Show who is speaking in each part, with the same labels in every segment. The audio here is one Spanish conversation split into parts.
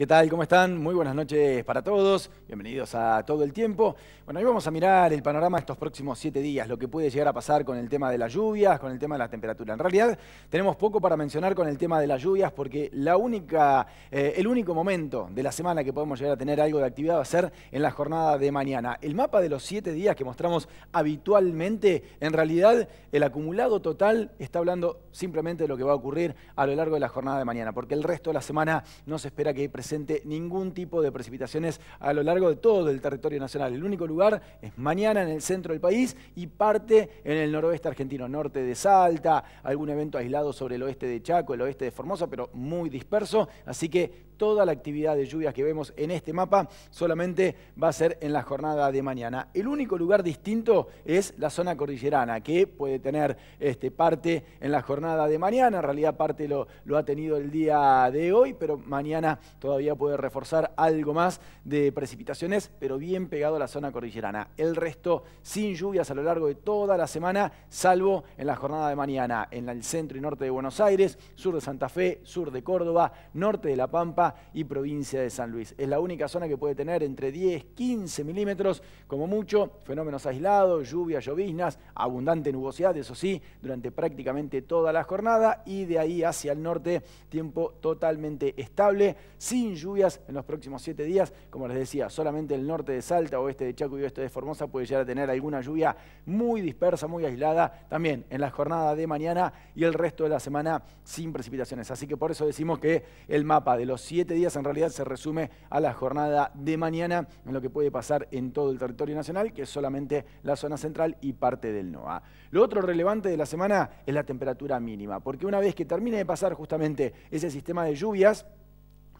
Speaker 1: ¿Qué tal? ¿Cómo están? Muy buenas noches para todos. Bienvenidos a Todo el Tiempo. Bueno, hoy vamos a mirar el panorama de estos próximos siete días, lo que puede llegar a pasar con el tema de las lluvias, con el tema de la temperatura. En realidad, tenemos poco para mencionar con el tema de las lluvias porque la única, eh, el único momento de la semana que podemos llegar a tener algo de actividad va a ser en la jornada de mañana. El mapa de los siete días que mostramos habitualmente, en realidad, el acumulado total está hablando simplemente de lo que va a ocurrir a lo largo de la jornada de mañana, porque el resto de la semana no se espera que presente ningún tipo de precipitaciones a lo largo de todo el territorio nacional. El único lugar es mañana en el centro del país y parte en el noroeste argentino, norte de Salta, algún evento aislado sobre el oeste de Chaco, el oeste de Formosa, pero muy disperso. Así que toda la actividad de lluvias que vemos en este mapa solamente va a ser en la jornada de mañana. El único lugar distinto es la zona cordillerana, que puede tener este, parte en la jornada de mañana, en realidad parte lo, lo ha tenido el día de hoy, pero mañana todavía todavía puede reforzar algo más de precipitaciones, pero bien pegado a la zona cordillerana. El resto sin lluvias a lo largo de toda la semana, salvo en la jornada de mañana en el centro y norte de Buenos Aires, sur de Santa Fe, sur de Córdoba, norte de La Pampa y provincia de San Luis. Es la única zona que puede tener entre 10, 15 milímetros, como mucho, fenómenos aislados, lluvias, lloviznas, abundante nubosidad, eso sí, durante prácticamente toda la jornada y de ahí hacia el norte tiempo totalmente estable. Sí, sin lluvias en los próximos siete días. Como les decía, solamente el norte de Salta, oeste de Chaco y oeste de Formosa puede llegar a tener alguna lluvia muy dispersa, muy aislada, también en la jornada de mañana y el resto de la semana sin precipitaciones. Así que por eso decimos que el mapa de los siete días en realidad se resume a la jornada de mañana en lo que puede pasar en todo el territorio nacional, que es solamente la zona central y parte del NOA. Lo otro relevante de la semana es la temperatura mínima, porque una vez que termine de pasar justamente ese sistema de lluvias,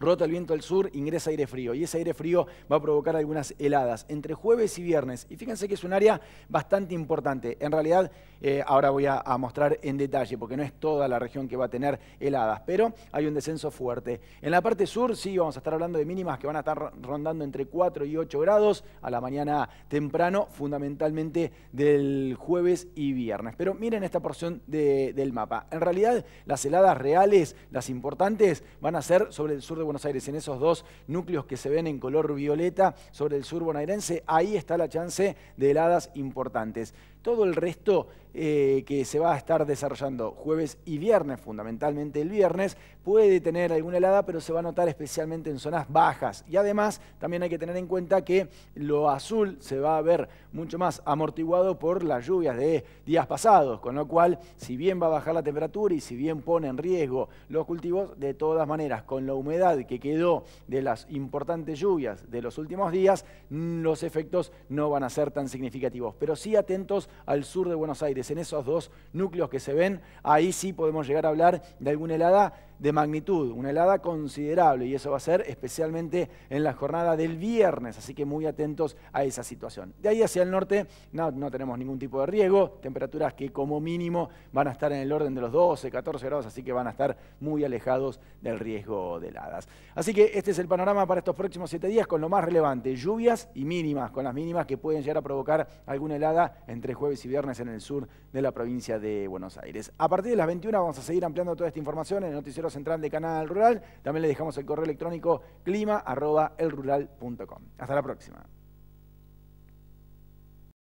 Speaker 1: Rota el viento al sur, ingresa aire frío y ese aire frío va a provocar algunas heladas entre jueves y viernes. Y fíjense que es un área bastante importante. En realidad, eh, ahora voy a, mostrar en detalle porque no es toda la región que va a tener heladas, pero hay un descenso fuerte. En la parte sur, sí, vamos a estar hablando de mínimas que van a estar rondando entre 4 y 8 grados a la mañana temprano, fundamentalmente del jueves y viernes. Pero miren esta porción del mapa. En realidad, las heladas reales, las importantes, van a ser sobre el sur de Buenos Buenos Aires, en esos dos núcleos que se ven en color violeta sobre el sur bonaerense, ahí está la chance de heladas importantes. Todo el resto eh, que se va a estar desarrollando jueves y viernes, fundamentalmente el viernes, puede tener alguna helada, pero se va a notar especialmente en zonas bajas. Y además también hay que tener en cuenta que lo azul se va a ver mucho más amortiguado por las lluvias de días pasados, con lo cual si bien va a bajar la temperatura y si bien pone en riesgo los cultivos, de todas maneras, con la humedad que quedó de las importantes lluvias de los últimos días, los efectos no van a ser tan significativos. Pero sí atentos al sur de Buenos Aires, en esos dos núcleos que se ven, ahí sí podemos llegar a hablar de alguna helada de magnitud, una helada considerable, y eso va a ser especialmente en la jornada del viernes, así que muy atentos a esa situación. De ahí hacia el norte no, tenemos ningún tipo de riesgo, temperaturas que como mínimo van a estar en el orden de los 12, 14 grados, así que van a estar muy alejados del riesgo de heladas. Así que este es el panorama para estos próximos 7 días con lo más relevante, lluvias y mínimas, con las mínimas que pueden llegar a provocar alguna helada entre jueves y viernes en el sur de la provincia de Buenos Aires. A partir de las 21 vamos a seguir ampliando toda esta información en el noticiero. Central de Canal Rural. También le dejamos el correo electrónico clima.elrural.com. Hasta la próxima.